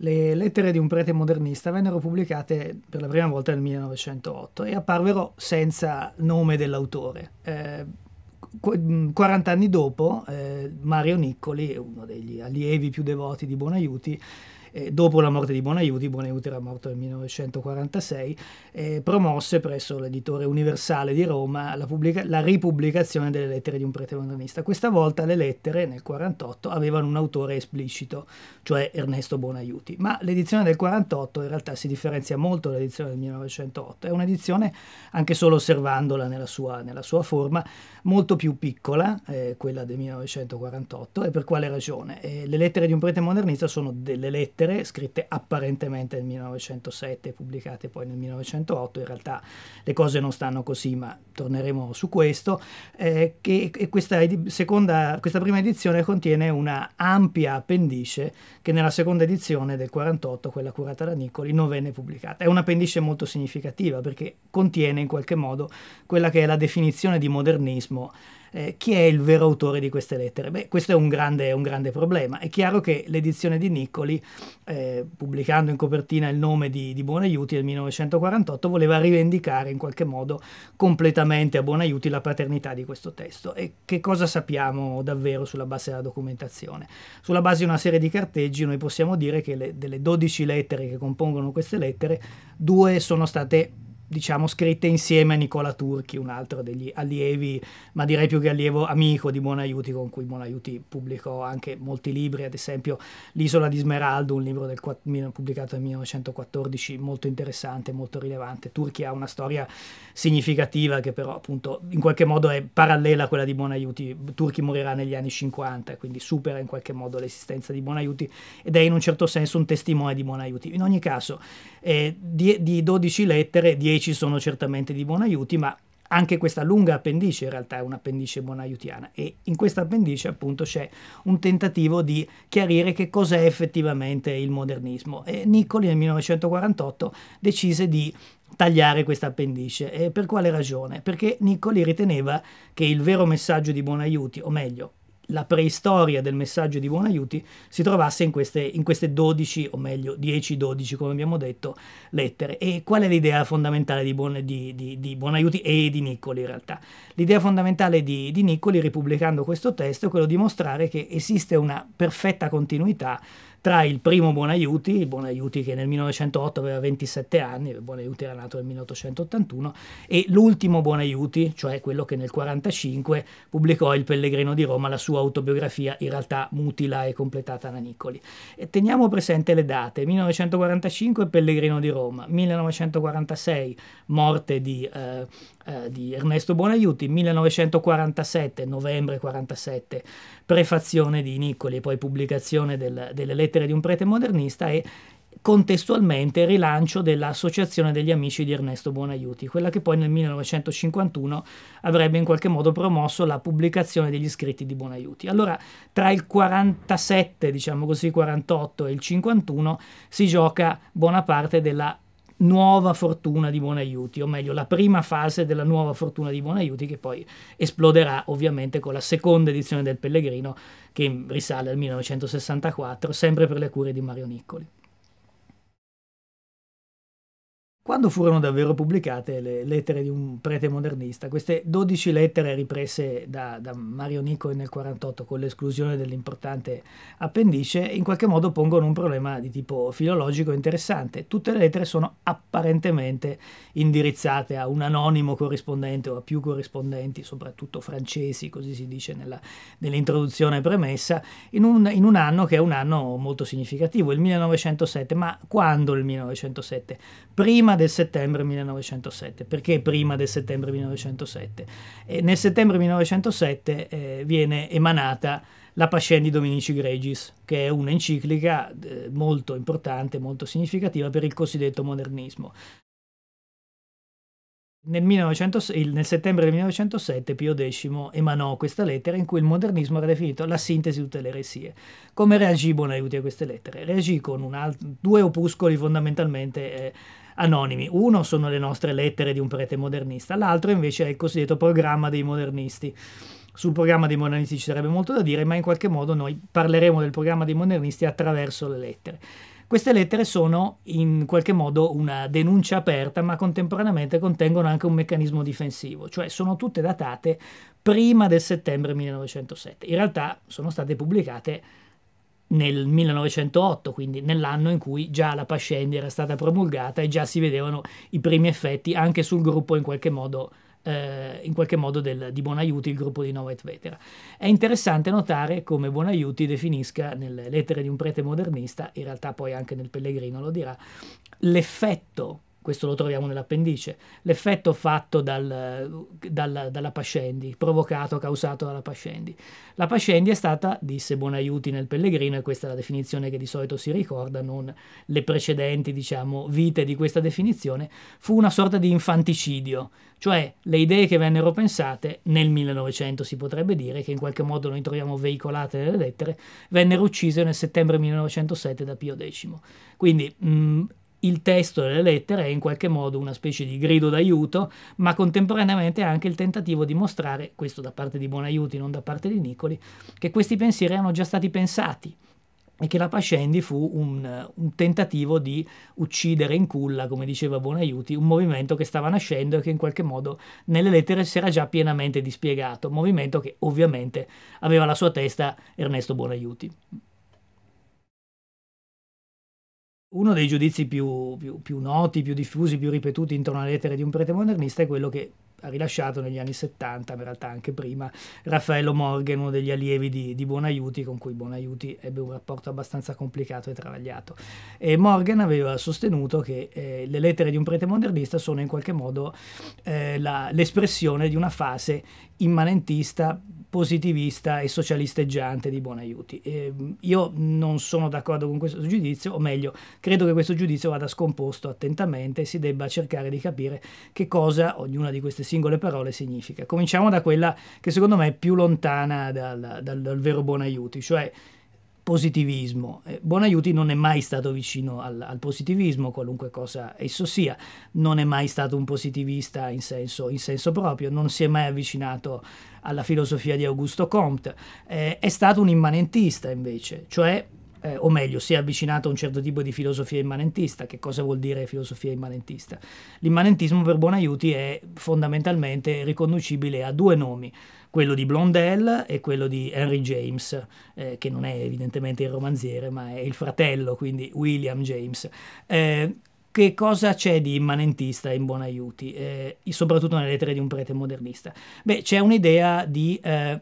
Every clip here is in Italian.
Le lettere di un prete modernista vennero pubblicate per la prima volta nel 1908 e apparvero senza nome dell'autore. Eh, 40 mm, anni dopo, eh, Mario Niccoli, uno degli allievi più devoti di Buonaiuti, eh, dopo la morte di Bonaiuti, Bonaiuti era morto nel 1946, eh, promosse presso l'editore universale di Roma la, pubblica- la, ripubblicazione delle lettere di un prete modernista. Questa volta le lettere, nel 1948, avevano un autore esplicito, cioè Ernesto Bonaiuti, ma l'edizione del 1948 in realtà si differenzia molto dall'edizione del 1908, è un'edizione, anche solo osservandola nella sua, nella sua forma, molto più piccola, eh, quella del 1948, e per quale ragione? Eh, le lettere di un prete modernista sono delle lettere lettere, scritte apparentemente nel 1907 pubblicate poi nel 1908, in realtà le cose non stanno così, ma torneremo su questo, eh, che, questa, seconda, questa prima edizione contiene una ampia appendice che nella seconda edizione del 1948, quella curata da Nicoli, non venne pubblicata. È un'appendice molto significativa perché contiene in qualche modo quella che è la definizione di modernismo eh, chi è il vero autore di queste lettere? Beh, questo è un grande, un grande problema. È chiaro che l'edizione di Niccoli, eh, pubblicando in copertina il nome di, di Buonaiuti nel 1948, voleva rivendicare in qualche modo completamente a Buonaiuti la paternità di questo testo. E che cosa sappiamo davvero sulla base della documentazione? Sulla base di una serie di carteggi noi possiamo dire che le, delle 12 lettere che compongono queste lettere, due sono state diciamo scritte insieme a Nicola Turchi, un altro degli allievi, ma direi più che allievo amico di Bonaiuti, con cui Bonaiuti pubblicò anche molti libri, ad esempio L'isola di Smeraldo, un libro del, pubblicato nel 1914, molto interessante, molto rilevante. Turchi ha una storia significativa che però appunto in qualche modo è parallela a quella di Bonaiuti. Turchi morirà negli anni 50, quindi supera in qualche modo l'esistenza di Bonaiuti ed è in un certo senso un testimone di Bonaiuti. In ogni caso, eh, di, di 12 lettere 10 sono certamente di buon aiuti, ma anche questa lunga appendice in realtà è un'appendice bonaiutiana e in questa appendice appunto c'è un tentativo di chiarire che cos'è effettivamente il modernismo e Niccoli nel 1948 decise di tagliare questa appendice e per quale ragione? Perché Niccoli riteneva che il vero messaggio di buon aiuti, o meglio la preistoria del messaggio di Buonaiuti si trovasse in queste, in queste 12, o meglio 10-12, come abbiamo detto, lettere. E qual è l'idea fondamentale di, Buon, di, di, di, Buonaiuti e di Niccoli in realtà? L'idea fondamentale di, di Niccoli, ripubblicando questo testo, è quello di mostrare che esiste una perfetta continuità tra il primo Buonaiuti, Bonaiuti che nel 1908 aveva 27 anni, Bonaiuti era nato nel 1881, e l'ultimo Buonaiuti, cioè quello che nel 1945 pubblicò Il Pellegrino di Roma, la sua autobiografia in realtà mutila e completata da Niccoli. E teniamo presente le date, 1945 Pellegrino di Roma, 1946 morte di... Eh, eh, di Ernesto Buonaiuti, 1947, novembre 47, prefazione di Niccoli e poi pubblicazione del, delle lettere di un prete modernista e contestualmente rilancio dell'Associazione degli Amici di Ernesto Buonaiuti, quella che poi nel 1951 avrebbe in qualche modo promosso la pubblicazione degli scritti di Buonaiuti. Allora, tra il 47, diciamo così, 48 e il 51 si gioca buona parte della nuova fortuna di Buonaiuti, o meglio la prima fase della nuova fortuna di Buonaiuti che poi esploderà ovviamente con la seconda edizione del Pellegrino che risale al 1964, sempre per le cure di Mario Niccoli. quando furono davvero pubblicate le lettere di un prete modernista, queste 12 lettere riprese da, da Mario Nicoli nel 1948 con l'esclusione dell'importante appendice, in qualche modo pongono un problema di tipo filologico interessante. Tutte le lettere sono apparentemente indirizzate a un anonimo corrispondente o a più corrispondenti, soprattutto francesi, così si dice nella, nell'introduzione premessa, in un, in un anno che è un anno molto significativo, il 1907. Ma quando il 1907? Prima del settembre 1907. Perché prima del settembre 1907? E eh, nel settembre 1907 eh, viene emanata la Pascien di Dominici Gregis, che è un'enciclica eh, molto importante, molto significativa per il cosiddetto modernismo. Nel, 1900, nel, settembre del 1907 Pio X emanò questa lettera in cui il modernismo era definito la sintesi di tutte le eresie. Come reagì Bonaiuti a queste lettere? Reagì con alt- due opuscoli fondamentalmente eh, anonimi. Uno sono le nostre lettere di un prete modernista, l'altro invece è il cosiddetto programma dei modernisti. Sul programma dei modernisti ci sarebbe molto da dire, ma in qualche modo noi parleremo del programma dei modernisti attraverso le lettere. Queste lettere sono in qualche modo una denuncia aperta, ma contemporaneamente contengono anche un meccanismo difensivo, cioè sono tutte datate prima del settembre 1907. In realtà sono state pubblicate nel 1908, quindi nell'anno in cui già la Pascendi era stata promulgata e già si vedevano i primi effetti anche sul gruppo in qualche modo, eh, in qualche modo del, di Buonaiuti, il gruppo di Nova Etvetera. È interessante notare come Buonaiuti definisca nelle lettere di un prete modernista, in realtà poi anche nel Pellegrino lo dirà, l'effetto questo lo troviamo nell'appendice, l'effetto fatto dal, dal, dalla Pascendi, provocato, causato dalla Pascendi. La Pascendi è stata, disse Buonaiuti nel Pellegrino, e questa è la definizione che di solito si ricorda, non le precedenti diciamo, vite di questa definizione, fu una sorta di infanticidio, cioè le idee che vennero pensate nel 1900 si potrebbe dire, che in qualche modo noi troviamo veicolate nelle lettere, vennero uccise nel settembre 1907 da Pio X. Quindi mh, mm, il testo delle lettere è in qualche modo una specie di grido d'aiuto, ma contemporaneamente anche il tentativo di mostrare, questo da parte di Buonaiuti, non da parte di Nicoli, che questi pensieri erano già stati pensati e che la Pascendi fu un, un, tentativo di uccidere in culla, come diceva Buonaiuti, un movimento che stava nascendo e che in qualche modo nelle lettere si era già pienamente dispiegato, un movimento che ovviamente aveva la sua testa Ernesto Buonaiuti. Uno dei giudizi più, più, più, noti, più diffusi, più ripetuti intorno alle lettere di un prete modernista è quello che ha rilasciato negli anni 70, in realtà anche prima, Raffaello Morgan, uno degli allievi di, di Buonaiuti, con cui Buonaiuti ebbe un rapporto abbastanza complicato e travagliato. E Morgan aveva sostenuto che eh, le lettere di un prete modernista sono in qualche modo eh, l'espressione di una fase immanentista positivista e socialisteggiante di Bonaiuti. Eh, io non sono d'accordo con questo giudizio, o meglio, credo che questo giudizio vada scomposto attentamente e si debba cercare di capire che cosa ognuna di queste singole parole significa. Cominciamo da quella che secondo me è più lontana dal, dal, dal vero Bonaiuti, cioè positivismo. Eh, non è mai stato vicino al, al, positivismo, qualunque cosa esso sia, non è mai stato un positivista in senso, in senso proprio, non si è mai avvicinato alla filosofia di Augusto Comte, eh, è stato un immanentista invece, cioè eh, o meglio, si è avvicinato a un certo tipo di filosofia immanentista. Che cosa vuol dire filosofia immanentista? L'immanentismo per Buonaiuti è fondamentalmente riconducibile a due nomi quello di Blondel e quello di Henry James, eh, che non è evidentemente il romanziere, ma è il fratello, quindi William James. Eh, che cosa c'è di immanentista in Buonaiuti, eh, soprattutto nelle lettere di un prete modernista? Beh, c'è un'idea di eh,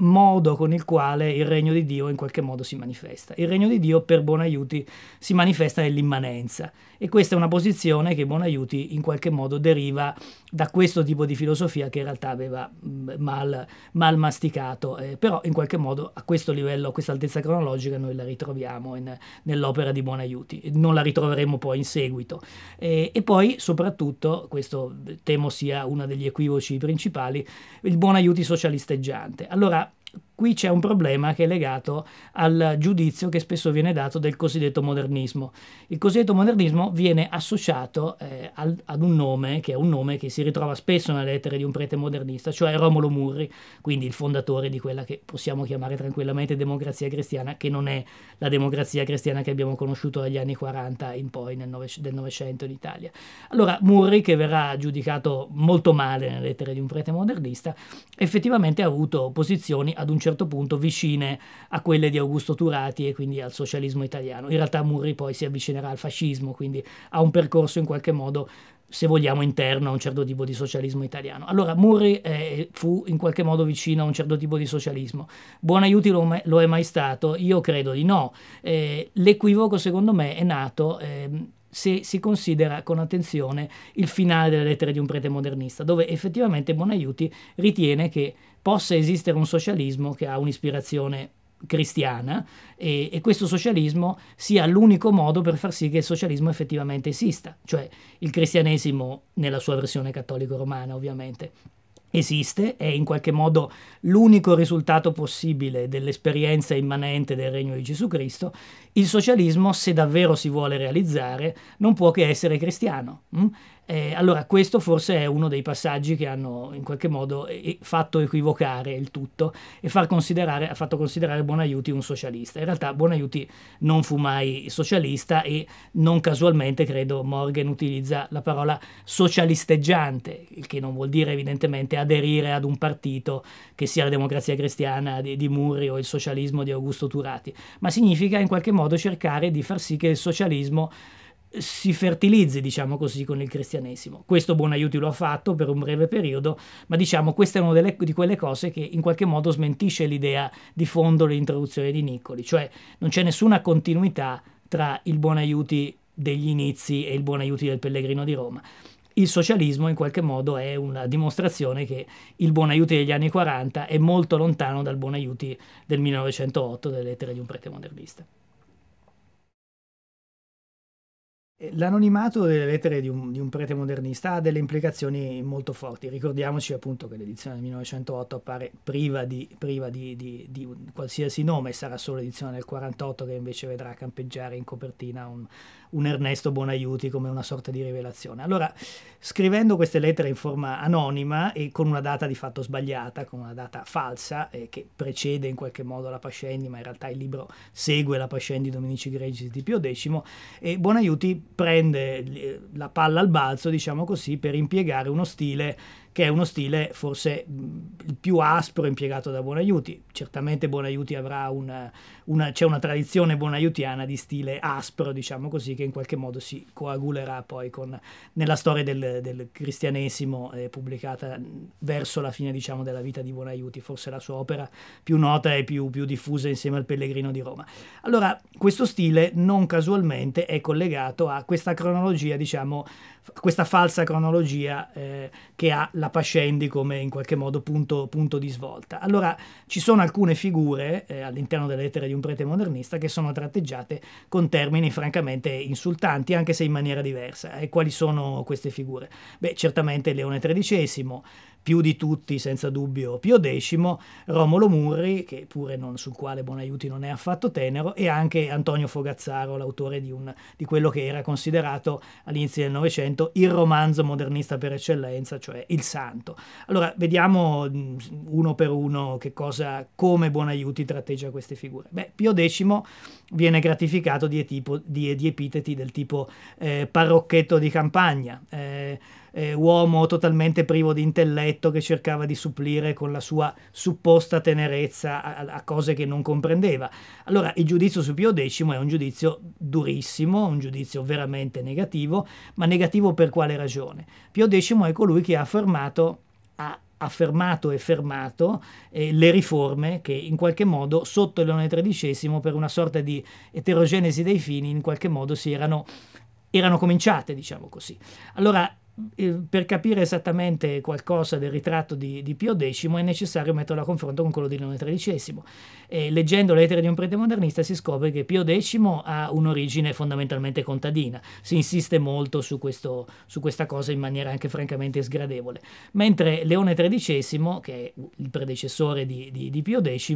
modo con il quale il regno di Dio in qualche modo si manifesta. Il regno di Dio per Bonaiuti si manifesta nell'immanenza e questa è una posizione che Bonaiuti in qualche modo deriva da questo tipo di filosofia che in realtà aveva mal, mal masticato, eh, però in qualche modo a questo livello, a questa altezza cronologica noi la ritroviamo in, nell'opera di Bonaiuti, non la ritroveremo poi in seguito. Eh, e poi soprattutto, questo temo sia uno degli equivoci principali, il Bonaiuti socialisteggiante. Allora, qui c'è un problema che è legato al giudizio che spesso viene dato del cosiddetto modernismo. Il cosiddetto modernismo viene associato eh, al, ad un nome, che è un nome che si ritrova spesso nelle lettere di un prete modernista, cioè Romolo Murri, quindi il fondatore di quella che possiamo chiamare tranquillamente democrazia cristiana, che non è la democrazia cristiana che abbiamo conosciuto dagli anni 40 in poi nel nove, del Novecento in Italia. Allora Murri, che verrà giudicato molto male nelle lettere di un prete modernista, effettivamente ha avuto posizioni ad un certo punto vicine a quelle di Augusto Turati e quindi al socialismo italiano. In realtà Murri poi si avvicinerà al fascismo, quindi ha un percorso in qualche modo se vogliamo, interno a un certo tipo di socialismo italiano. Allora, Murri eh, fu in qualche modo vicino a un certo tipo di socialismo. Buon aiuti lo, lo è mai stato? Io credo di no. Eh, l'equivoco, secondo me, è nato eh, se si considera con attenzione il finale delle lettere di un prete modernista, dove effettivamente Bonaiuti ritiene che possa esistere un socialismo che ha un'ispirazione cristiana e, e, questo socialismo sia l'unico modo per far sì che il socialismo effettivamente esista, cioè il cristianesimo nella sua versione cattolico-romana ovviamente esiste, è in qualche modo l'unico risultato possibile dell'esperienza immanente del regno di Gesù Cristo, il socialismo, se davvero si vuole realizzare, non può che essere cristiano. Mh? Mm? Eh, allora, questo forse è uno dei passaggi che hanno in qualche modo eh, fatto equivocare il tutto e far considerare, ha fatto considerare Buonaiuti un socialista. In realtà Buonaiuti non fu mai socialista e non casualmente, credo, Morgan utilizza la parola socialisteggiante, il che non vuol dire evidentemente aderire ad un partito che sia la democrazia cristiana di, di Murri o il socialismo di Augusto Turati, ma significa in qualche modo cercare di far sì che il socialismo si fertilizzi, diciamo così, con il cristianesimo. Questo buon aiuti lo ha fatto per un breve periodo, ma diciamo questa è una delle, di quelle cose che in qualche modo smentisce l'idea di fondo dell'introduzione di Niccoli, cioè non c'è nessuna continuità tra il buon aiuti degli inizi e il buon aiuti del pellegrino di Roma. Il socialismo in qualche modo è una dimostrazione che il buon aiuti degli anni 40 è molto lontano dal buon aiuti del 1908 delle lettere di un prete modernista. Eh, l'anonimato delle lettere di un, di un, prete modernista ha delle implicazioni molto forti. Ricordiamoci appunto che l'edizione del 1908 appare priva di, priva di, di qualsiasi nome, sarà solo l'edizione del 1948 che invece vedrà campeggiare in copertina un, un Ernesto Bonaiuti come una sorta di rivelazione. Allora, scrivendo queste lettere in forma anonima e con una data di fatto sbagliata, con una data falsa eh, che precede in qualche modo la Pascendi, ma in realtà il libro segue la Pascendi di Dominici Gregis di Pio X, e eh, Bonaiuti prende eh, la palla al balzo, diciamo così, per impiegare uno stile che è uno stile forse il più aspro impiegato da Buonaiuti. Certamente Buonaiuti avrà una, una, c'è una tradizione buonaiutiana di stile aspro, diciamo così, che in qualche modo si coagulerà poi con, nella storia del, del cristianesimo eh, pubblicata verso la fine diciamo, della vita di Buonaiuti, forse la sua opera più nota e più, più diffusa insieme al Pellegrino di Roma. Allora, questo stile non casualmente è collegato a questa cronologia, diciamo, questa falsa cronologia eh, che ha la Pascendi come in qualche modo punto, punto di svolta. Allora ci sono alcune figure eh, all'interno delle lettere di un prete modernista che sono tratteggiate con termini francamente insultanti, anche se in maniera diversa. E quali sono queste figure? Beh, certamente Leone XIII, più di tutti, senza dubbio, Pio X, Romolo Murri, che pure non, sul quale Bonaiuti non è affatto tenero, e anche Antonio Fogazzaro, l'autore di, un, di quello che era considerato all'inizio del Novecento il romanzo modernista per eccellenza, cioè Il Santo. Allora, vediamo mm, uno per uno che cosa, come Bonaiuti tratteggia queste figure. Beh, Pio X viene gratificato di, etipo, di, di epiteti del tipo eh, parrocchetto di campagna, eh, eh, uomo totalmente privo di intelletto che cercava di supplire con la sua supposta tenerezza a, a cose che non comprendeva. Allora il giudizio su Pio X è un giudizio durissimo, un giudizio veramente negativo, ma negativo per quale ragione? Pio X è colui che ha affermato a affermato e fermato eh, le riforme che in qualche modo sotto Leone XIII per una sorta di eterogenesi dei fini in qualche modo si erano, erano cominciate, diciamo così. Allora per capire esattamente qualcosa del ritratto di, di, Pio X è necessario metterlo a confronto con quello di Leone XIII. E leggendo le lettere di un prete modernista si scopre che Pio X ha un'origine fondamentalmente contadina, si insiste molto su, questo, su questa cosa in maniera anche francamente sgradevole, mentre Leone XIII, che è il predecessore di, di, di Pio X,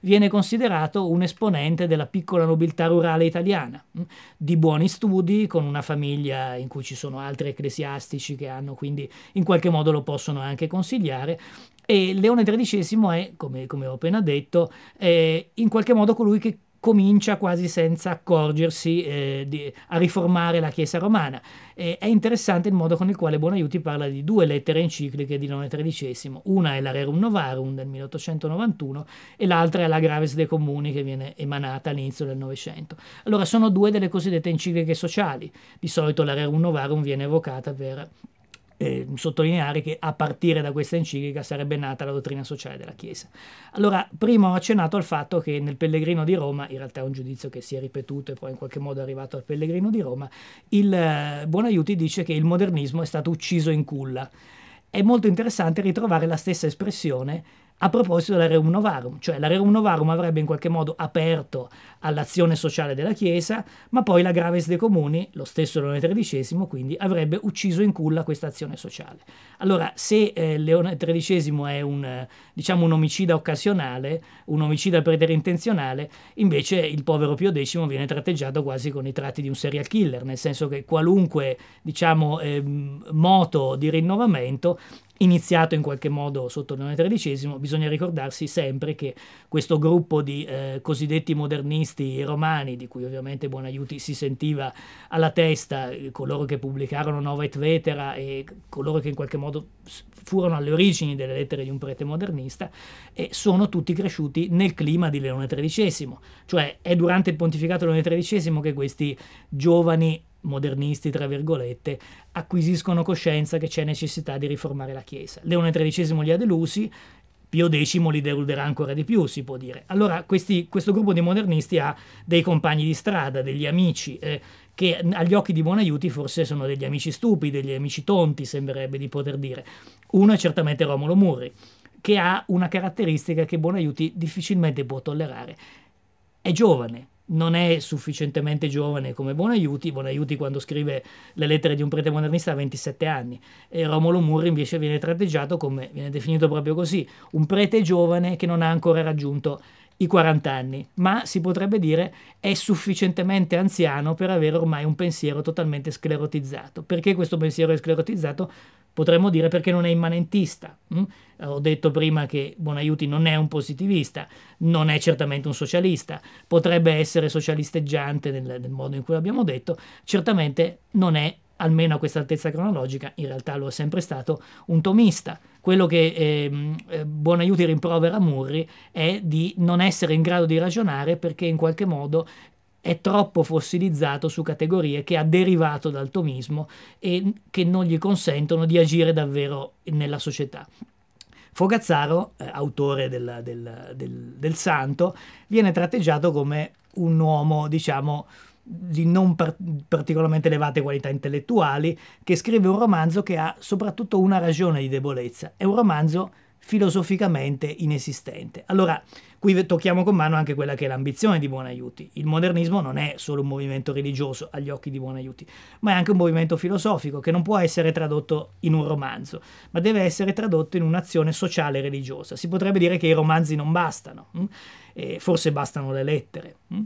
viene considerato un esponente della piccola nobiltà rurale italiana, mm, di buoni studi, con una famiglia in cui ci sono altri ecclesiastici, amici che hanno, quindi in qualche modo lo possono anche consigliare. E Leone XIII è, come, come ho appena detto, eh, in qualche modo colui che comincia quasi senza accorgersi eh, di, a riformare la Chiesa romana. E è interessante il modo con il quale Buonaiuti parla di due lettere encicliche di Leone XIII, una è la Rerum Novarum del 1891 e l'altra è la Graves de Comuni che viene emanata all'inizio del Novecento. Allora sono due delle cosiddette encicliche sociali, di solito la Rerum Novarum viene evocata per eh, sottolineare che a partire da questa enciclica sarebbe nata la dottrina sociale della Chiesa. Allora, prima ho accennato al fatto che nel Pellegrino di Roma, in realtà è un giudizio che si è ripetuto e poi in qualche modo è arrivato al Pellegrino di Roma, il eh, Buonaiuti dice che il modernismo è stato ucciso in culla. È molto interessante ritrovare la stessa espressione a proposito della Reum Novarum, cioè la Reum Novarum avrebbe in qualche modo aperto all'azione sociale della Chiesa, ma poi la Graves de Comuni, lo stesso Leone XIII, quindi avrebbe ucciso in culla questa azione sociale. Allora, se eh, Leone XIII è un, eh, diciamo, un omicida occasionale, un omicida preterintenzionale, invece il povero Pio X viene tratteggiato quasi con i tratti di un serial killer, nel senso che qualunque diciamo, eh, moto di rinnovamento iniziato in qualche modo sotto Leone XIII, bisogna ricordarsi sempre che questo gruppo di eh, cosiddetti modernisti giornalisti romani, di cui ovviamente Buonaiuti si sentiva alla testa, eh, coloro che pubblicarono Nova et Vetera e coloro che in qualche modo furono alle origini delle lettere di un prete modernista, e sono tutti cresciuti nel clima di Leone XIII. Cioè è durante il pontificato di Leone XIII che questi giovani modernisti, tra virgolette, acquisiscono coscienza che c'è necessità di riformare la Chiesa. Leone XIII li ha delusi, Pio X li deluderà ancora di più, si può dire. Allora questi, questo gruppo di modernisti ha dei compagni di strada, degli amici, eh, che agli occhi di Buonaiuti forse sono degli amici stupidi, degli amici tonti, sembrerebbe di poter dire. Uno è certamente Romolo Murri, che ha una caratteristica che Buonaiuti difficilmente può tollerare. È giovane, non è sufficientemente giovane come Bonaiuti, Bonaiuti quando scrive le lettere di un prete modernista ha 27 anni e Romolo Murri invece viene tratteggiato come, viene definito proprio così, un prete giovane che non ha ancora raggiunto i 40 anni, ma si potrebbe dire è sufficientemente anziano per avere ormai un pensiero totalmente sclerotizzato. Perché questo pensiero è sclerotizzato? potremmo dire perché non è immanentista. Mm? Ho detto prima che Bonaiuti non è un positivista, non è certamente un socialista, potrebbe essere socialisteggiante nel, nel modo in cui l'abbiamo detto, certamente non è almeno a questa altezza cronologica, in realtà lo è sempre stato, un tomista. Quello che ehm, eh, Buonaiuti rimprovera a Murri è di non essere in grado di ragionare perché in qualche modo è troppo fossilizzato su categorie che ha derivato dal tomismo e che non gli consentono di agire davvero nella società. Fogazzaro, eh, autore del, del, del, del, santo, viene tratteggiato come un uomo, diciamo, di non par particolarmente elevate qualità intellettuali, che scrive un romanzo che ha soprattutto una ragione di debolezza. È un romanzo filosoficamente inesistente. Allora, Qui tocchiamo con mano anche quella che è l'ambizione di Buonaiuti. Il modernismo non è solo un movimento religioso agli occhi di Buonaiuti, ma è anche un movimento filosofico che non può essere tradotto in un romanzo, ma deve essere tradotto in un'azione sociale e religiosa. Si potrebbe dire che i romanzi non bastano, mm? forse bastano le lettere. Mm?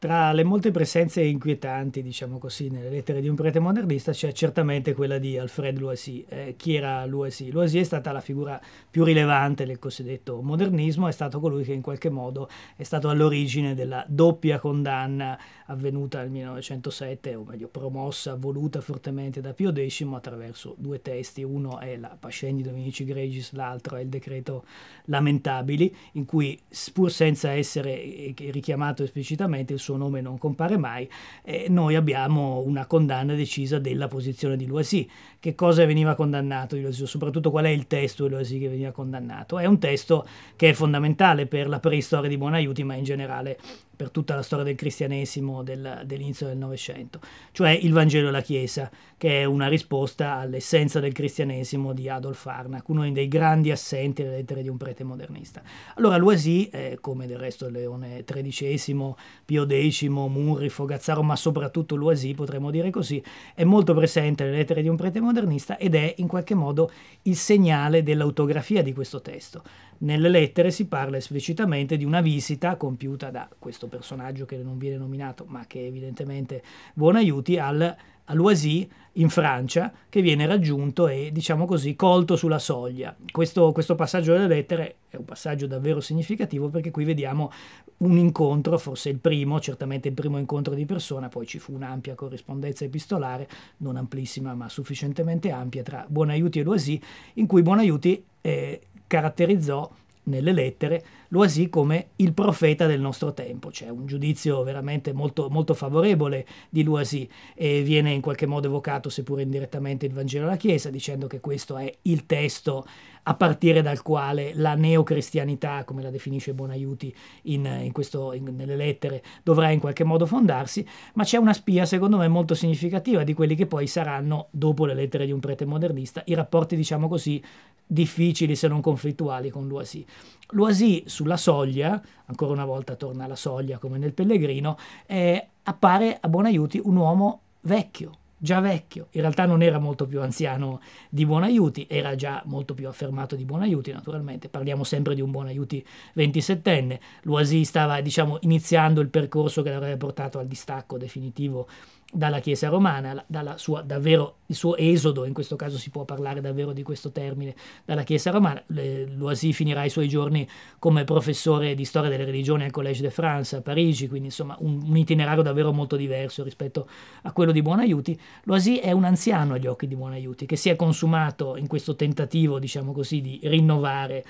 Tra le molte presenze inquietanti, diciamo così, nelle lettere di un prete modernista c'è certamente quella di Alfred Loisy. Eh, chi era Loisy? Loisy è stata la figura più rilevante del cosiddetto modernismo, è stato colui che in qualche modo è stato all'origine della doppia condanna avvenuta nel 1907, o meglio promossa, voluta fortemente da Pio X attraverso due testi, uno è la Pascendi Dominici Gregis, l'altro è il decreto Lamentabili, in cui pur senza essere eh, richiamato esplicitamente il suo suo nome non compare mai, eh, noi abbiamo una condanna decisa della posizione di Loisy. Che cosa veniva condannato di Loisy? Soprattutto qual è il testo di Loisy che veniva condannato? È un testo che è fondamentale per la preistoria di Buonaiuti, ma in generale per tutta la storia del cristianesimo del, dell'inizio del Novecento, cioè il Vangelo e la Chiesa, che è una risposta all'essenza del cristianesimo di Adolf Arnach, uno dei grandi assenti delle lettere di un prete modernista. Allora Loisy, eh, come del resto Leone XIII, Pio X, Decimo, Murri, Fogazzaro, ma soprattutto Loisy, potremmo dire così, è molto presente nelle lettere di un prete modernista ed è in qualche modo il segnale dell'autografia di questo testo. Nelle lettere si parla esplicitamente di una visita compiuta da questo personaggio che non viene nominato, ma che evidentemente buon aiuti al a Loisy in Francia che viene raggiunto e diciamo così colto sulla soglia. Questo, questo passaggio delle lettere è un passaggio davvero significativo perché qui vediamo un incontro, forse il primo, certamente il primo incontro di persona, poi ci fu un'ampia corrispondenza epistolare, non amplissima ma sufficientemente ampia tra Buonaiuti e Loisy, in cui Buonaiuti eh, caratterizzò nelle lettere lo asì come il profeta del nostro tempo. C'è un giudizio veramente molto, molto favorevole di Loisy e viene in qualche modo evocato, seppur indirettamente, il Vangelo alla Chiesa, dicendo che questo è il testo a partire dal quale la neocristianità, come la definisce Bonaiuti in, in questo, in, nelle lettere, dovrà in qualche modo fondarsi, ma c'è una spia secondo me molto significativa di quelli che poi saranno, dopo le lettere di un prete modernista, i rapporti, diciamo così, difficili se non conflittuali con l'Uasi. Loisy sulla soglia, ancora una volta torna alla soglia come nel Pellegrino, eh, appare a Buonaiuti un uomo vecchio, già vecchio, in realtà non era molto più anziano di Buonaiuti, era già molto più affermato di Buonaiuti, naturalmente, parliamo sempre di un Buonaiuti 27enne, Loisy stava diciamo, iniziando il percorso che l'avrebbe portato al distacco definitivo dalla Chiesa romana, dalla sua, davvero, il suo esodo, in questo caso si può parlare davvero di questo termine, dalla Chiesa romana. Loisy finirà i suoi giorni come professore di storia delle religioni al Collège de France a Parigi, quindi insomma un, un itinerario davvero molto diverso rispetto a quello di Buonaiuti. Loisy è un anziano agli occhi di Buonaiuti, che si è consumato in questo tentativo, diciamo così, di rinnovare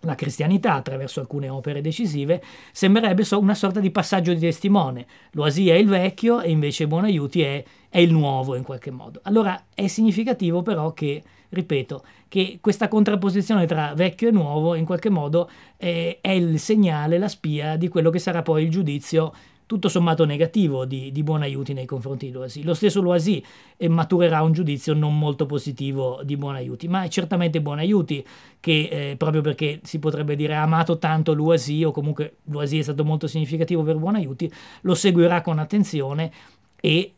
la cristianità attraverso alcune opere decisive, sembrerebbe so una sorta di passaggio di testimone. Loasia è il vecchio e invece Buonaiuti è, è il nuovo in qualche modo. Allora è significativo però che, ripeto, che questa contrapposizione tra vecchio e nuovo in qualche modo eh, è il segnale, la spia di quello che sarà poi il giudizio tutto sommato negativo di, di buon aiuti nei confronti di Loisy. Lo stesso Loisy eh, maturerà un giudizio non molto positivo di buon aiuti, ma è certamente buon aiuti che eh, proprio perché si potrebbe dire ha amato tanto Loisy o comunque Loisy è stato molto significativo per buon aiuti, lo seguirà con attenzione e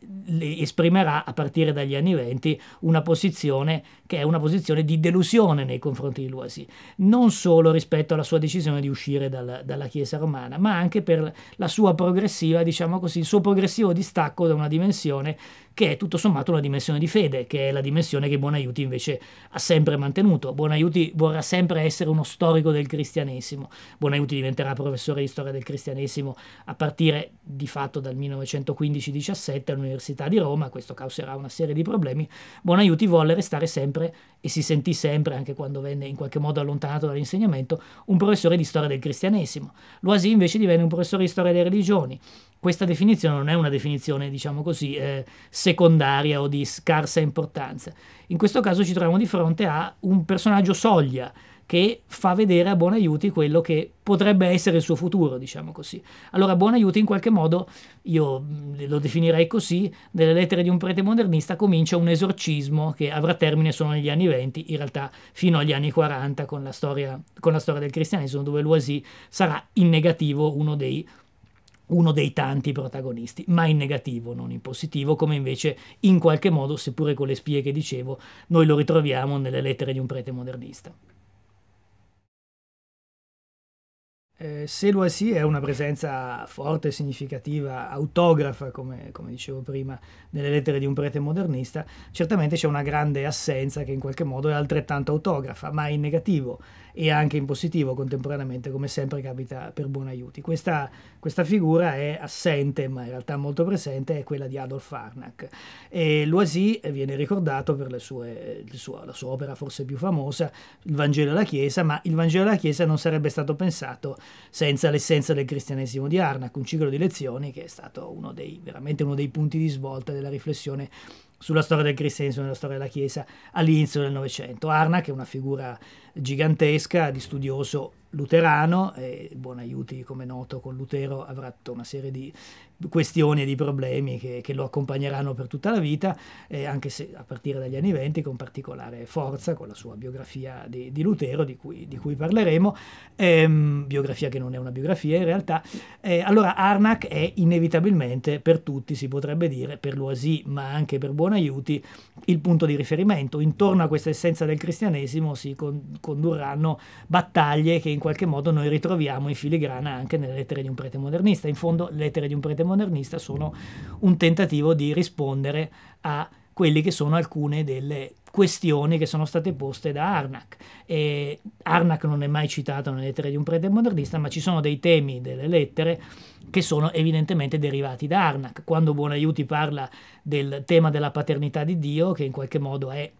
esprimerà a partire dagli anni venti una posizione che è una posizione di delusione nei confronti di Luasi, non solo rispetto alla sua decisione di uscire dalla, dalla Chiesa romana, ma anche per diciamo così, il suo progressivo distacco da una dimensione che è tutto sommato una dimensione di fede, che è la dimensione che Buonaiuti invece ha sempre mantenuto. Buonaiuti vorrà sempre essere uno storico del cristianesimo. Buonaiuti diventerà professore di storia del cristianesimo a partire di fatto dal 1915-17 all'Università di Roma, questo causerà una serie di problemi. Buonaiuti volle restare sempre e si sentì sempre, anche quando venne in qualche modo allontanato dall'insegnamento, un professore di storia del cristianesimo. Loisy invece divenne un professore di storia delle religioni questa definizione non è una definizione, diciamo così, eh, secondaria o di scarsa importanza. In questo caso ci troviamo di fronte a un personaggio soglia che fa vedere a Buonaiuti quello che potrebbe essere il suo futuro, diciamo così. Allora Buonaiuti in qualche modo, io lo definirei così, nelle lettere di un prete modernista comincia un esorcismo che avrà termine solo negli anni 20, in realtà fino agli anni 40 con la storia, con la storia del cristianesimo, dove Loisy sarà in negativo uno dei uno dei tanti protagonisti, ma in negativo, non in positivo, come invece in qualche modo, seppure con le spie che dicevo, noi lo ritroviamo nelle lettere di un prete modernista. Eh, Seluasi è una presenza forte, significativa, autografa, come, come, dicevo prima, nelle lettere di un prete modernista. Certamente c'è una grande assenza che in qualche modo è altrettanto autografa, ma in negativo e anche in positivo contemporaneamente, come sempre capita per Buonaiuti. Questa, questa figura è assente, ma in realtà molto presente, è quella di Adolf Harnack. E Loisy viene ricordato per sue, suo, la sua opera forse più famosa, Il Vangelo e la Chiesa, ma il Vangelo e la Chiesa non sarebbe stato pensato senza l'essenza del cristianesimo di Harnack, un ciclo di lezioni che è stato uno dei, veramente uno dei punti di svolta della riflessione sulla storia del cristianesimo e della storia della Chiesa all'inizio del Novecento. Arna, è una figura gigantesca di studioso luterano e aiuti come noto, con Lutero avrà tutta una serie di questioni e di problemi che, che lo accompagneranno per tutta la vita, eh, anche se a partire dagli anni venti con particolare forza, con la sua biografia di, di Lutero, di cui, di cui parleremo, ehm, biografia che non è una biografia in realtà. Eh, allora Arnach è inevitabilmente per tutti, si potrebbe dire, per Loisy ma anche per buon aiuti il punto di riferimento. Intorno a questa essenza del cristianesimo si con, condurranno battaglie che in qualche modo noi ritroviamo in filigrana anche nelle lettere di un prete modernista. In fondo le lettere di un prete modernista sono un tentativo di rispondere a quelle che sono alcune delle questioni che sono state poste da Arnak. E Arnak non è mai citato nelle lettere di un prete modernista, ma ci sono dei temi delle lettere che sono evidentemente derivati da Arnak. Quando Buonaiuti parla del tema della paternità di Dio, che in qualche modo è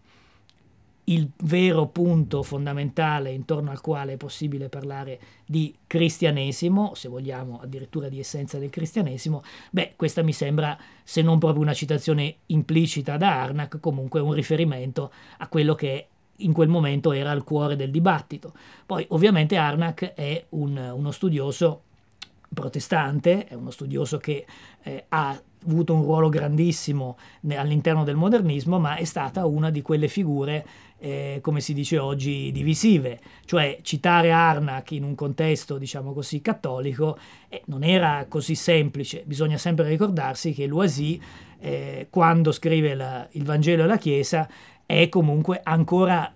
il vero punto fondamentale intorno al quale è possibile parlare di cristianesimo, se vogliamo addirittura di essenza del cristianesimo, beh, questa mi sembra, se non proprio una citazione implicita da Arnach, comunque un riferimento a quello che in quel momento era il cuore del dibattito. Poi ovviamente Arnach è un, uno studioso protestante, è uno studioso che eh, ha avuto un ruolo grandissimo all'interno del modernismo, ma è stata una di quelle figure eh, come si dice oggi, divisive. Cioè citare Arnach in un contesto, diciamo così, cattolico eh, non era così semplice. Bisogna sempre ricordarsi che Loisy, eh, quando scrive la, il Vangelo alla Chiesa, è comunque ancora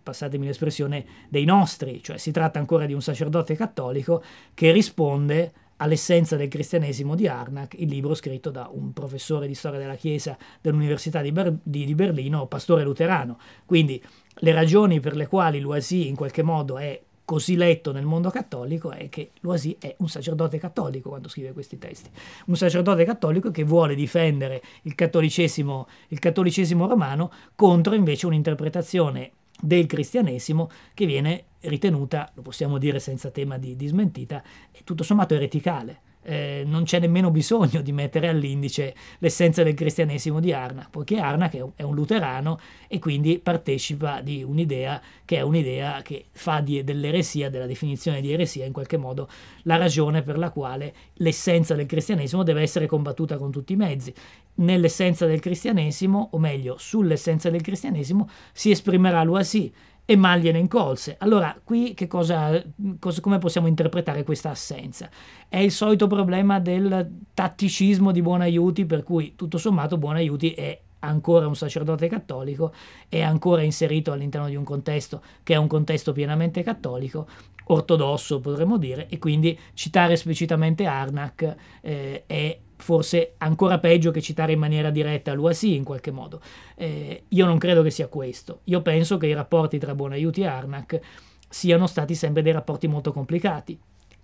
passatemi l'espressione, dei nostri, cioè si tratta ancora di un sacerdote cattolico che risponde all'essenza del cristianesimo di Arnach, il libro scritto da un professore di storia della Chiesa dell'Università di, Ber- di, di Berlino, pastore luterano. Quindi le ragioni per le quali Loisy in qualche modo è così letto nel mondo cattolico è che Loisy è un sacerdote cattolico quando scrive questi testi, un sacerdote cattolico che vuole difendere il cattolicesimo, il cattolicesimo romano contro invece un'interpretazione del cristianesimo che viene ritenuta, lo possiamo dire senza tema di, di smentita, tutto sommato ereticale eh, non c'è nemmeno bisogno di mettere all'indice l'essenza del cristianesimo di Arna, poiché Arna è un luterano e quindi partecipa di un'idea che è un'idea che fa di, dell'eresia, della definizione di eresia in qualche modo la ragione per la quale l'essenza del cristianesimo deve essere combattuta con tutti i mezzi. Nell'essenza del cristianesimo, o meglio, sull'essenza del cristianesimo, si esprimerà l'Uasì e mal gliene incolse. Allora, qui che cosa, cosa, come possiamo interpretare questa assenza? È il solito problema del tatticismo di Buonaiuti, per cui tutto sommato Buonaiuti è ancora un sacerdote cattolico, è ancora inserito all'interno di un contesto che è un contesto pienamente cattolico, ortodosso potremmo dire, e quindi citare esplicitamente Arnak eh, è forse ancora peggio che citare in maniera diretta l'UASI in qualche modo. Eh, io non credo che sia questo, io penso che i rapporti tra Buonaiuti e Arnak siano stati sempre dei rapporti molto complicati,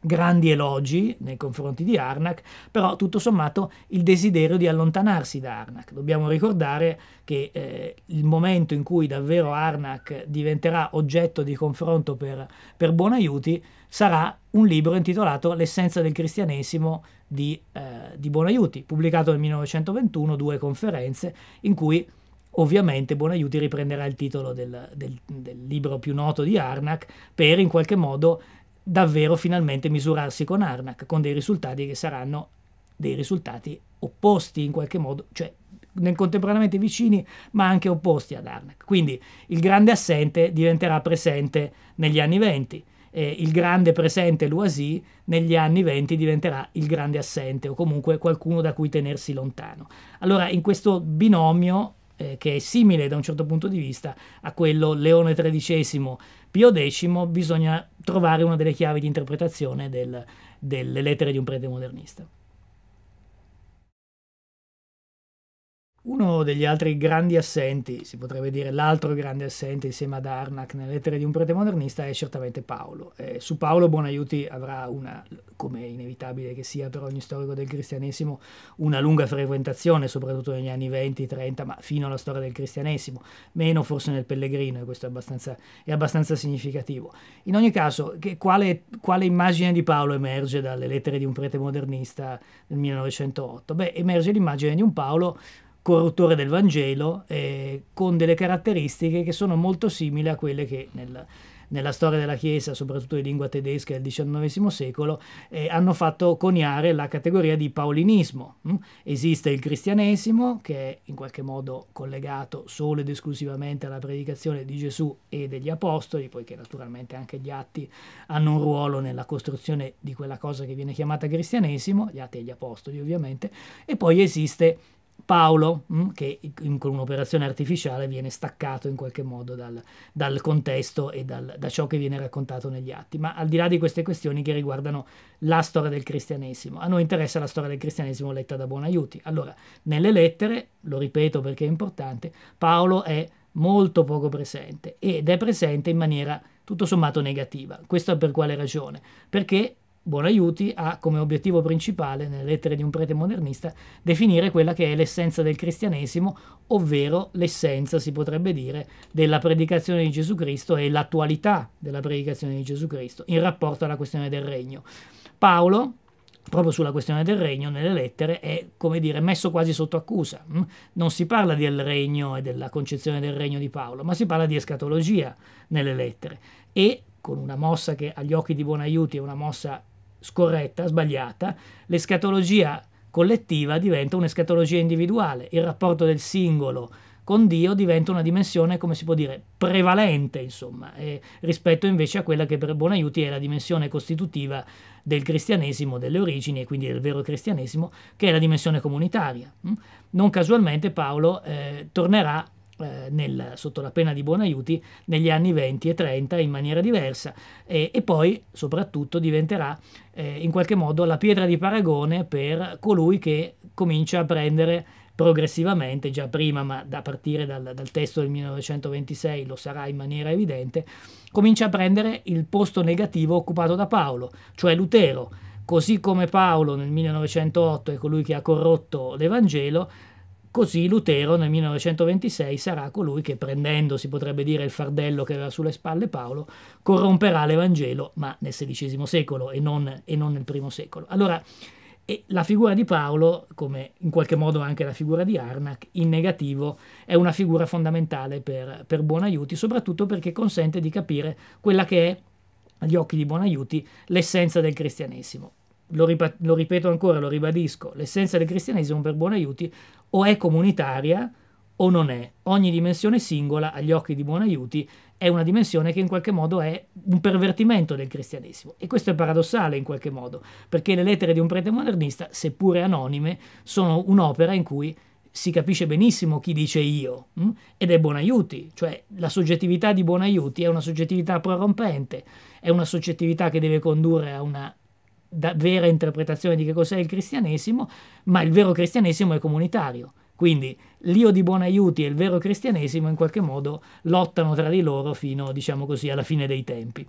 grandi elogi nei confronti di Arnak, però tutto sommato il desiderio di allontanarsi da Arnak. Dobbiamo ricordare che eh, il momento in cui davvero Arnak diventerà oggetto di confronto per, per Buonaiuti sarà un libro intitolato L'essenza del cristianesimo di, eh, di Buonaiuti, pubblicato nel 1921, due conferenze in cui ovviamente Buonaiuti riprenderà il titolo del, del, del, libro più noto di Arnak per in qualche modo davvero finalmente misurarsi con Arnak, con dei risultati che saranno dei risultati opposti in qualche modo, cioè contemporaneamente vicini ma anche opposti ad Arnak. Quindi il grande assente diventerà presente negli anni venti. Eh, il grande presente Luasi negli anni 20 diventerà il grande assente o comunque qualcuno da cui tenersi lontano. Allora in questo binomio eh, che è simile da un certo punto di vista a quello Leone XIII Pio X, bisogna trovare una delle chiavi di interpretazione del, delle lettere di un prete modernista. Uno degli altri grandi assenti, si potrebbe dire l'altro grande assente insieme ad Arnac nelle lettere di un prete modernista, è certamente Paolo. Eh, su Paolo Bonaiuti avrà una, come è inevitabile che sia per ogni storico del cristianesimo, una lunga frequentazione, soprattutto negli anni 20, 30, ma fino alla storia del cristianesimo, meno forse nel Pellegrino, e questo è abbastanza, è abbastanza significativo. In ogni caso, che, quale, quale immagine di Paolo emerge dalle lettere di un prete modernista del 1908? Beh, emerge l'immagine di un Paolo corruttore del Vangelo, eh, con delle caratteristiche che sono molto simili a quelle che nel, nella storia della Chiesa, soprattutto di lingua tedesca del XIX secolo, eh, hanno fatto coniare la categoria di paolinismo. Mm? Hm? Esiste il cristianesimo, che è in qualche modo collegato solo ed esclusivamente alla predicazione di Gesù e degli Apostoli, poiché naturalmente anche gli atti hanno un ruolo nella costruzione di quella cosa che viene chiamata cristianesimo, gli atti e gli Apostoli ovviamente, e poi esiste Paolo, mm, che con un'operazione artificiale viene staccato in qualche modo dal, dal contesto e dal, da ciò che viene raccontato negli atti. Ma al di là di queste questioni che riguardano la storia del cristianesimo, a noi interessa la storia del cristianesimo letta da Buonaiuti. Allora, nelle lettere, lo ripeto perché è importante, Paolo è molto poco presente ed è presente in maniera tutto sommato negativa. Questo per quale ragione? Perché Bonaiuti ha come obiettivo principale, nelle lettere di un prete modernista, definire quella che è l'essenza del cristianesimo, ovvero l'essenza, si potrebbe dire, della predicazione di Gesù Cristo e l'attualità della predicazione di Gesù Cristo in rapporto alla questione del regno. Paolo, proprio sulla questione del regno nelle lettere è come dire messo quasi sotto accusa hm? non si parla del regno e della concezione del regno di Paolo ma si parla di escatologia nelle lettere e con una mossa che agli occhi di buon aiuti è una mossa scorretta, sbagliata, l'escatologia collettiva diventa un'escatologia individuale, il rapporto del singolo con Dio diventa una dimensione, come si può dire, prevalente, insomma, eh, rispetto invece a quella che per buon aiuti è la dimensione costitutiva del cristianesimo delle origini e quindi del vero cristianesimo, che è la dimensione comunitaria. Mm? Non casualmente Paolo eh, tornerà eh, nel, sotto la pena di aiuti negli anni 20 e 30 in maniera diversa e, e poi soprattutto diventerà eh, in qualche modo la pietra di paragone per colui che comincia a prendere progressivamente, già prima ma da partire dal, dal testo del 1926 lo sarà in maniera evidente, comincia a prendere il posto negativo occupato da Paolo, cioè Lutero. Così come Paolo nel 1908 è colui che ha corrotto l'Evangelo, Così Lutero nel 1926 sarà colui che prendendo, si potrebbe dire, il fardello che aveva sulle spalle Paolo, corromperà l'Evangelo, ma nel XVI secolo e non, e non nel I secolo. Allora, la figura di Paolo, come in qualche modo anche la figura di Arnac, in negativo, è una figura fondamentale per, per Buonaiuti, soprattutto perché consente di capire quella che è, agli occhi di Buonaiuti, l'essenza del cristianesimo. Lo, lo, ripeto ancora, lo ribadisco, l'essenza del cristianesimo per Buonaiuti o è comunitaria o non è. Ogni dimensione singola, agli occhi di buon aiuti, è una dimensione che in qualche modo è un pervertimento del cristianesimo. E questo è paradossale in qualche modo, perché le lettere di un prete modernista, seppure anonime, sono un'opera in cui si capisce benissimo chi dice io, mh? Hm? ed è Buonaiuti, cioè la soggettività di Buonaiuti è una soggettività prorompente, è una soggettività che deve condurre a una da vera interpretazione di che cos'è il cristianesimo, ma il vero cristianesimo è comunitario. Quindi l'io di Buonaiuti e il vero cristianesimo in qualche modo lottano tra di loro fino, diciamo così, alla fine dei tempi.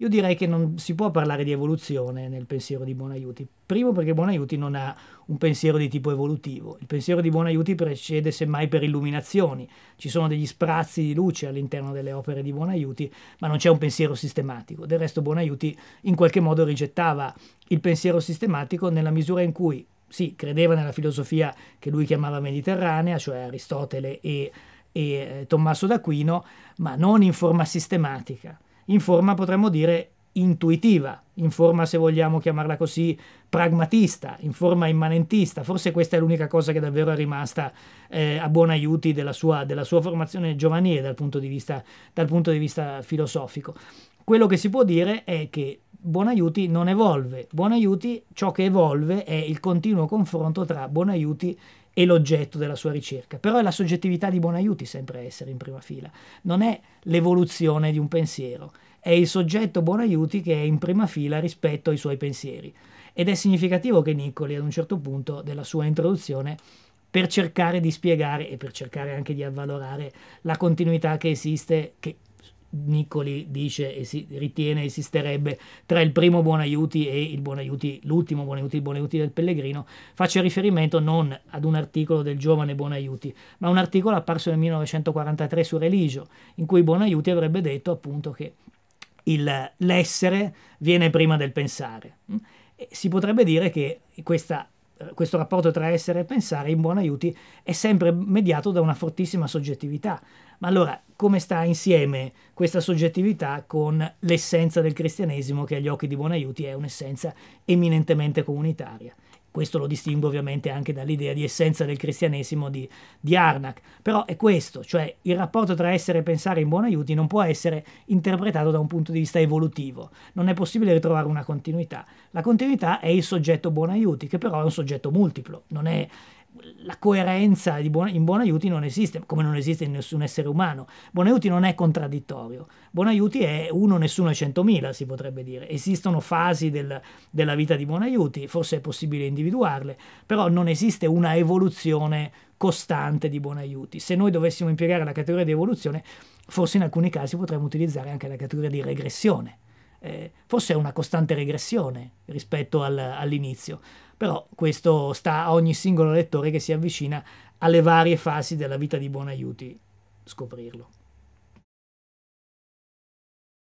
Io direi che non si può parlare di evoluzione nel pensiero di Buonaiuti. Primo perché Buonaiuti non ha un pensiero di tipo evolutivo. Il pensiero di Buonaiuti precede semmai per illuminazioni. Ci sono degli sprazzi di luce all'interno delle opere di Buonaiuti, ma non c'è un pensiero sistematico. Del resto Buonaiuti in qualche modo rigettava il pensiero sistematico nella misura in cui, sì, credeva nella filosofia che lui chiamava mediterranea, cioè Aristotele e, e eh, Tommaso d'Aquino, ma non in forma sistematica in forma potremmo dire intuitiva, in forma se vogliamo chiamarla così pragmatista, in forma immanentista, forse questa è l'unica cosa che davvero è rimasta eh, a buon aiuti della sua, della sua formazione giovanile dal punto, vista, dal punto, di vista, filosofico. Quello che si può dire è che Buonaiuti non evolve, Buonaiuti ciò che evolve è il continuo confronto tra Buonaiuti e e l'oggetto della sua ricerca, però è la soggettività di Bonaiuti sempre a essere in prima fila, non è l'evoluzione di un pensiero, è il soggetto Bonaiuti che è in prima fila rispetto ai suoi pensieri. Ed è significativo che Niccoli ad un certo punto della sua introduzione per cercare di spiegare e per cercare anche di avvalorare la continuità che esiste, che Niccoli dice e si ritiene esisterebbe tra il primo Buonaiuti e il Buonaiuti, l'ultimo Buonaiuti, il Buonaiuti del Pellegrino, faccia riferimento non ad un articolo del giovane Buonaiuti, ma a un articolo apparso nel 1943 su Religio, in cui Buonaiuti avrebbe detto appunto che il, l'essere viene prima del pensare. Mm? E si potrebbe dire che questa questo rapporto tra essere e pensare in buon aiuti è sempre mediato da una fortissima soggettività. Ma allora, come sta insieme questa soggettività con l'essenza del cristianesimo che agli occhi di buon aiuti è un'essenza eminentemente comunitaria? Questo lo distingo ovviamente anche dall'idea di essenza del cristianesimo di, di Arnak. Però è questo, cioè il rapporto tra essere e pensare in buon aiuti non può essere interpretato da un punto di vista evolutivo. Non è possibile ritrovare una continuità. La continuità è il soggetto buon aiuti, che però è un soggetto multiplo, non è la coerenza buona, in aiuti non esiste, come non esiste in nessun essere umano. Buon aiuti non è contraddittorio. Buon aiuti è uno, nessuno e centomila, si potrebbe dire. Esistono fasi del, della vita di buon aiuti, forse è possibile individuarle, però non esiste una evoluzione costante di buon aiuti. Se noi dovessimo impiegare la categoria di evoluzione, forse in alcuni casi potremmo utilizzare anche la categoria di regressione. Eh, forse è una costante regressione rispetto al, all'inizio però questo sta a ogni singolo lettore che si avvicina alle varie fasi della vita di Buonaiuti scoprirlo.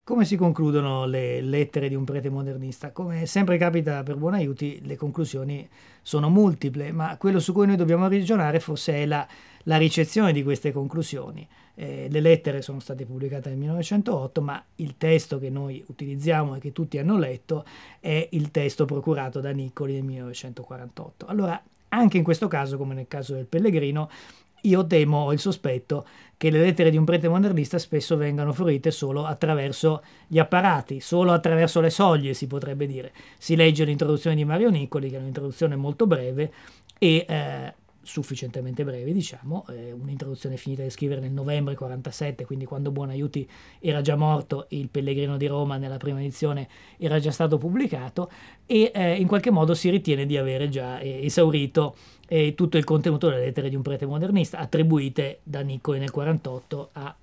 Come si concludono le lettere di un prete modernista? Come sempre capita per Buonaiuti, le conclusioni sono multiple, ma quello su cui noi dobbiamo ragionare forse è la, la ricezione di queste conclusioni. Eh, le lettere sono state pubblicate nel 1908, ma il testo che noi utilizziamo e che tutti hanno letto è il testo procurato da Niccoli nel 1948. Allora, anche in questo caso, come nel caso del Pellegrino, io temo, ho il sospetto, che le lettere di un prete modernista spesso vengano fruite solo attraverso gli apparati, solo attraverso le soglie, si potrebbe dire. Si legge l'introduzione di Mario Niccoli, che è un'introduzione molto breve, e eh, sufficientemente breve, diciamo, eh, un'introduzione finita di scrivere nel novembre 47, quindi quando Buonaiuti era già morto il Pellegrino di Roma nella prima edizione era già stato pubblicato e eh, in qualche modo si ritiene di avere già eh, esaurito eh, tutto il contenuto delle lettere di un prete modernista attribuite da Niccoli nel 48 a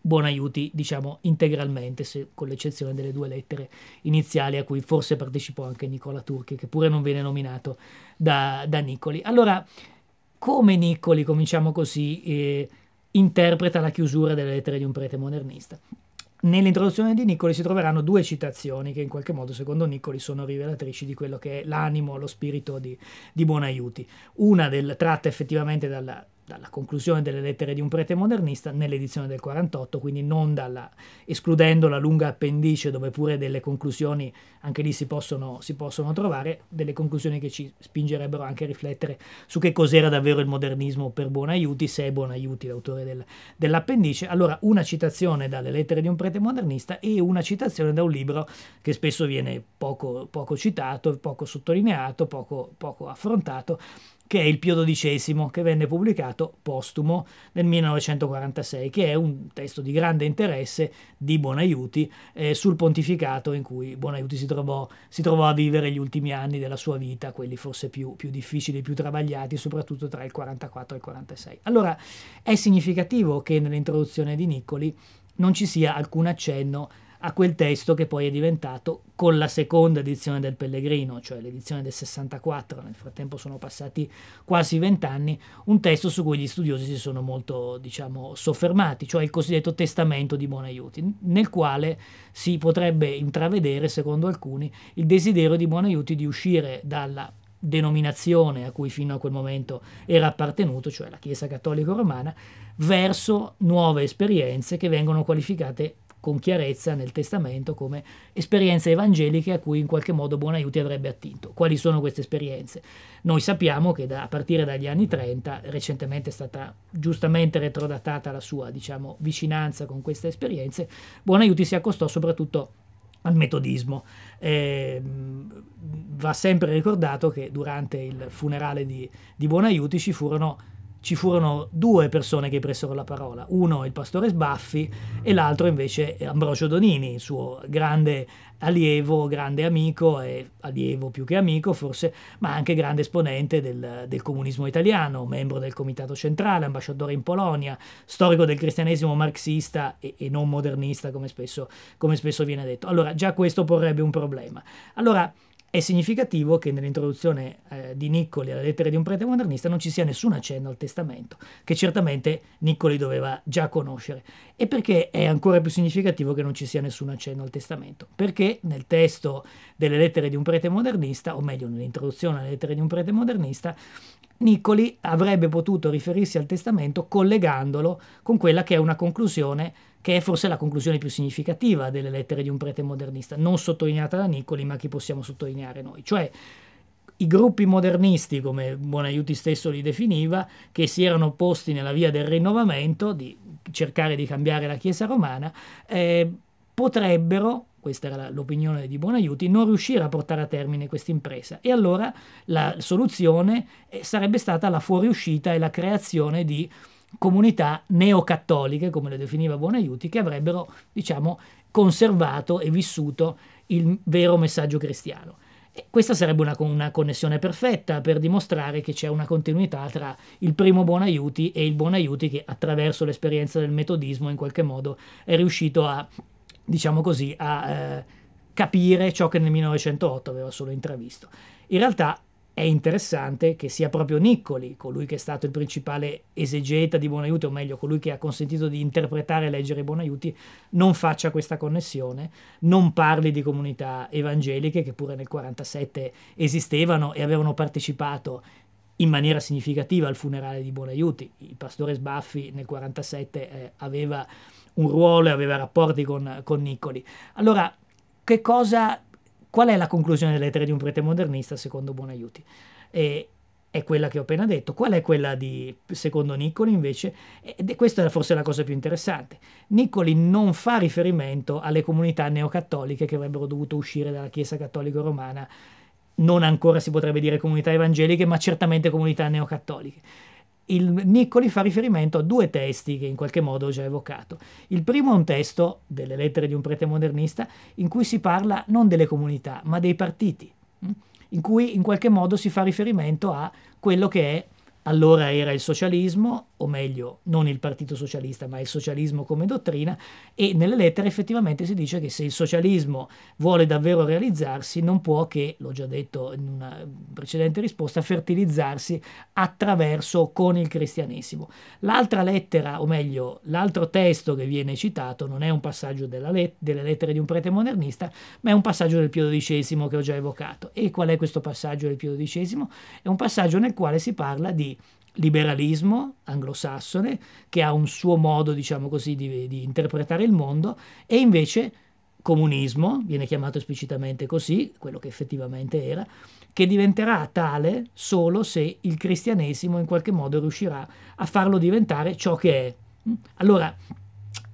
Buonaiuti, diciamo, integralmente, se, con l'eccezione delle due lettere iniziali a cui forse partecipò anche Nicola Turchi, che pure non viene nominato da, da Nicoli. Allora, come Niccoli, cominciamo così, eh, interpreta la chiusura delle lettere di un prete modernista. Nell'introduzione di Niccoli si troveranno due citazioni che in qualche modo, secondo Niccoli, sono rivelatrici di quello che è l'animo, lo spirito di, di Buonaiuti. Una del, tratta effettivamente dalla dalla conclusione delle lettere di un prete modernista nell'edizione del 48, quindi non dalla, escludendo la lunga appendice dove pure delle conclusioni, anche lì si possono, si possono trovare, delle conclusioni che ci spingerebbero anche a riflettere su che cos'era davvero il modernismo per Buonaiuti, se è Buonaiuti l'autore del, dell'appendice. Allora una citazione dalle lettere di un prete modernista e una citazione da un libro che spesso viene poco, poco citato, poco sottolineato, poco, poco affrontato, che è il Pio XII, che venne pubblicato postumo nel 1946, che è un testo di grande interesse di Bonaiuti eh, sul pontificato in cui Bonaiuti si trovò, si trovò, a vivere gli ultimi anni della sua vita, quelli forse più, più difficili, più travagliati, soprattutto tra il 44 e il 46. Allora è significativo che nell'introduzione di Niccoli non ci sia alcun accenno a quel testo che poi è diventato con la seconda edizione del Pellegrino, cioè l'edizione del 64, nel frattempo sono passati quasi vent'anni, un testo su cui gli studiosi si sono molto diciamo, soffermati, cioè il cosiddetto testamento di Bonaiuti, nel quale si potrebbe intravedere, secondo alcuni, il desiderio di Bonaiuti di uscire dalla denominazione a cui fino a quel momento era appartenuto, cioè la Chiesa Cattolica Romana, verso nuove esperienze che vengono qualificate con chiarezza nel testamento come esperienze evangeliche a cui in qualche modo Buonaiuti avrebbe attinto. Quali sono queste esperienze? Noi sappiamo che da, a partire dagli anni 30 recentemente è stata giustamente retrodatata la sua diciamo, vicinanza con queste esperienze, Buonaiuti si accostò soprattutto al metodismo. Eh, va sempre ricordato che durante il funerale di, di Buonaiuti ci furono ci furono due persone che presero la parola, uno il pastore Sbaffi e l'altro invece Ambrogio Donini, il suo grande allievo, grande amico e allievo più che amico forse, ma anche grande esponente del, del comunismo italiano, membro del Comitato Centrale, ambasciatore in Polonia, storico del cristianesimo marxista e, e non modernista come spesso, come spesso viene detto. Allora già questo porrebbe un problema. Allora, è significativo che nell'introduzione eh, di Niccoli alla lettera di un prete modernista non ci sia nessun accenno al testamento, che certamente Niccoli doveva già conoscere. E perché è ancora più significativo che non ci sia nessun accenno al testamento? Perché nel testo delle lettere di un prete modernista, o meglio nell'introduzione alle lettere di un prete modernista, Niccoli avrebbe potuto riferirsi al testamento collegandolo con quella che è una conclusione che è forse la conclusione più significativa delle lettere di un prete modernista, non sottolineata da Niccoli, ma che possiamo sottolineare noi. Cioè, i gruppi modernisti, come Buonaiuti stesso li definiva, che si erano posti nella via del rinnovamento, di cercare di cambiare la Chiesa romana, eh, potrebbero, questa era l'opinione di Buonaiuti, non riuscire a portare a termine questa impresa. E allora la soluzione eh, sarebbe stata la fuoriuscita e la creazione di comunità neocattoliche, come le definiva Buonaiuti, che avrebbero, diciamo, conservato e vissuto il vero messaggio cristiano. E questa sarebbe una, una, connessione perfetta per dimostrare che c'è una continuità tra il primo Buonaiuti e il Buonaiuti che attraverso l'esperienza del metodismo in qualche modo è riuscito a, diciamo così, a eh, capire ciò che nel 1908 aveva solo intravisto. In realtà è interessante che sia proprio Niccoli, colui che è stato il principale esegeta di Buonaiuti, o meglio, colui che ha consentito di interpretare e leggere Buonaiuti, non faccia questa connessione, non parli di comunità evangeliche che pure nel 47 esistevano e avevano partecipato in maniera significativa al funerale di Buonaiuti. Il pastore Sbaffi nel 47 eh, aveva un ruolo e aveva rapporti con, con Niccoli. Allora, che cosa Qual è la conclusione delle lettere di un prete modernista secondo Buonaiuti? E, è quella che ho appena detto. Qual è quella di, secondo Niccoli invece? Ed questa è forse la cosa più interessante. Niccoli non fa riferimento alle comunità neocattoliche che avrebbero dovuto uscire dalla Chiesa cattolica romana, non ancora si potrebbe dire comunità evangeliche, ma certamente comunità neocattoliche il Niccoli fa riferimento a due testi che in qualche modo ho già evocato. Il primo è un testo delle lettere di un prete modernista in cui si parla non delle comunità ma dei partiti, mm? in cui in qualche modo si fa riferimento a quello che è, allora era il socialismo, o meglio non il Partito Socialista, ma il socialismo come dottrina, e nelle lettere effettivamente si dice che se il socialismo vuole davvero realizzarsi non può che, l'ho già detto in una precedente risposta, fertilizzarsi attraverso con il cristianesimo. L'altra lettera, o meglio, l'altro testo che viene citato non è un passaggio let- delle lettere di un prete modernista, ma è un passaggio del Pio XII che ho già evocato. E qual è questo passaggio del Pio XII? È un passaggio nel quale si parla di liberalismo anglosassone che ha un suo modo, diciamo così, di, di interpretare il mondo e invece comunismo, viene chiamato esplicitamente così, quello che effettivamente era, che diventerà tale solo se il cristianesimo in qualche modo riuscirà a farlo diventare ciò che è. Allora,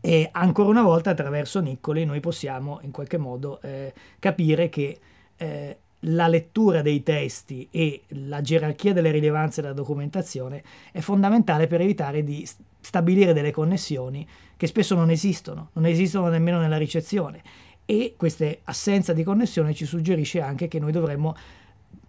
eh, ancora una volta attraverso Niccoli noi possiamo in qualche modo eh, capire che eh, la lettura dei testi e la gerarchia delle rilevanze della documentazione è fondamentale per evitare di stabilire delle connessioni che spesso non esistono, non esistono nemmeno nella ricezione e questa assenza di connessione ci suggerisce anche che noi dovremmo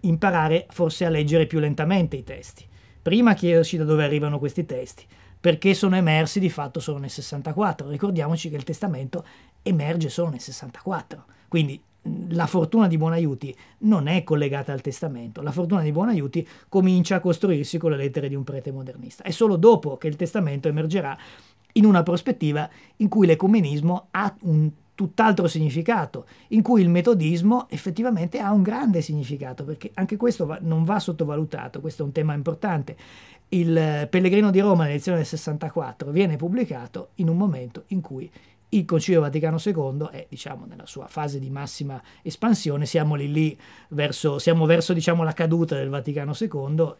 imparare forse a leggere più lentamente i testi. Prima chiederci da dove arrivano questi testi, perché sono emersi di fatto solo nel 64. Ricordiamoci che il testamento emerge solo nel 64, quindi la fortuna di Buonaiuti non è collegata al testamento, la fortuna di Buonaiuti comincia a costruirsi con le lettere di un prete modernista. È solo dopo che il testamento emergerà in una prospettiva in cui l'ecumenismo ha un tutt'altro significato, in cui il metodismo effettivamente ha un grande significato, perché anche questo va, non va sottovalutato, questo è un tema importante. Il eh, Pellegrino di Roma, nell'edizione del 64, viene pubblicato in un momento in cui il Concilio Vaticano II è diciamo, nella sua fase di massima espansione, siamo lì, lì verso, siamo verso diciamo, la caduta del Vaticano II,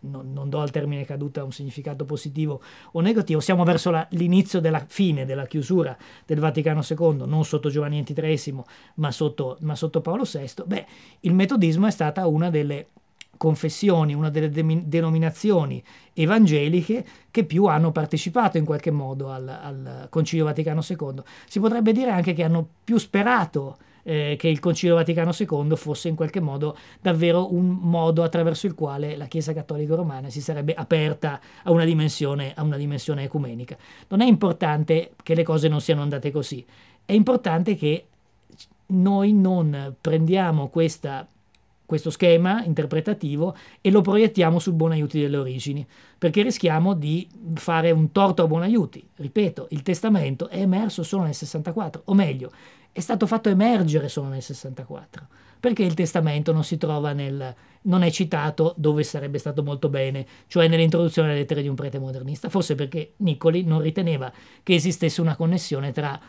non, non, do al termine caduta un significato positivo o negativo, siamo verso la, l'inizio della fine, della chiusura del Vaticano II, non sotto Giovanni XXIII ma sotto, ma sotto Paolo VI, beh il metodismo è stata una delle confessioni, una delle de- denominazioni evangeliche che più hanno partecipato in qualche modo al, al, Concilio Vaticano II. Si potrebbe dire anche che hanno più sperato eh, che il Concilio Vaticano II fosse in qualche modo davvero un modo attraverso il quale la Chiesa Cattolica Romana si sarebbe aperta a una dimensione, a una dimensione ecumenica. Non è importante che le cose non siano andate così, è importante che noi non prendiamo questa questo schema interpretativo e lo proiettiamo sul Bonaiuti delle origini, perché rischiamo di fare un torto a Bonaiuti. Ripeto, il testamento è emerso solo nel 64, o meglio, è stato fatto emergere solo nel 64, perché il testamento non si trova nel non è citato dove sarebbe stato molto bene, cioè nell'introduzione alle lettere di un prete modernista, forse perché Niccoli non riteneva che esistesse una connessione tra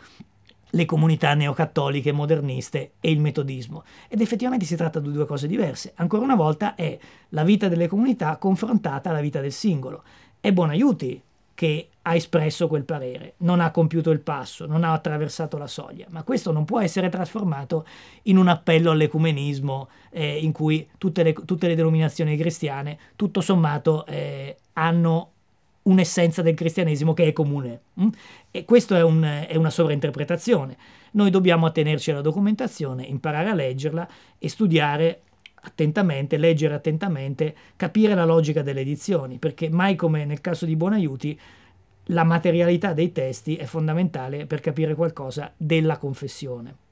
le comunità neocattoliche moderniste e il metodismo. Ed effettivamente si tratta di due cose diverse. Ancora una volta è la vita delle comunità confrontata alla vita del singolo. È Buonaiuti che ha espresso quel parere, non ha compiuto il passo, non ha attraversato la soglia, ma questo non può essere trasformato in un appello all'ecumenismo eh, in cui tutte le, tutte le, denominazioni cristiane tutto sommato eh, hanno un'essenza del cristianesimo che è comune. Mm? E questa è, un, è, una sovrainterpretazione. Noi dobbiamo attenerci alla documentazione, imparare a leggerla e studiare attentamente, leggere attentamente, capire la logica delle edizioni, perché mai come nel caso di Buonaiuti la materialità dei testi è fondamentale per capire qualcosa della confessione.